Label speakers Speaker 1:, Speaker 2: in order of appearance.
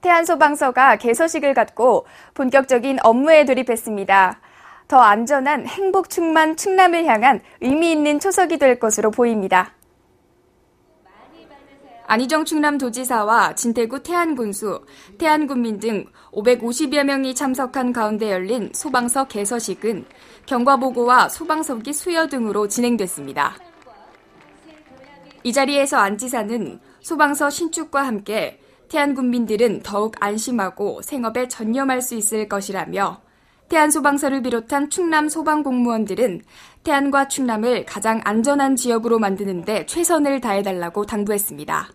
Speaker 1: 태안소방서가 개소식을 갖고 본격적인 업무에 돌입했습니다. 더 안전한 행복 충만 충남을 향한 의미 있는 초석이 될 것으로 보입니다. 안희정 충남도지사와 진태구 태안군수, 태안군민 등 550여 명이 참석한 가운데 열린 소방서 개서식은 경과보고와 소방서기 수여 등으로 진행됐습니다. 이 자리에서 안 지사는 소방서 신축과 함께 태안 군민들은 더욱 안심하고 생업에 전념할 수 있을 것이라며 태안 소방서를 비롯한 충남 소방 공무원들은 태안과 충남을 가장 안전한 지역으로 만드는데 최선을 다해달라고 당부했습니다.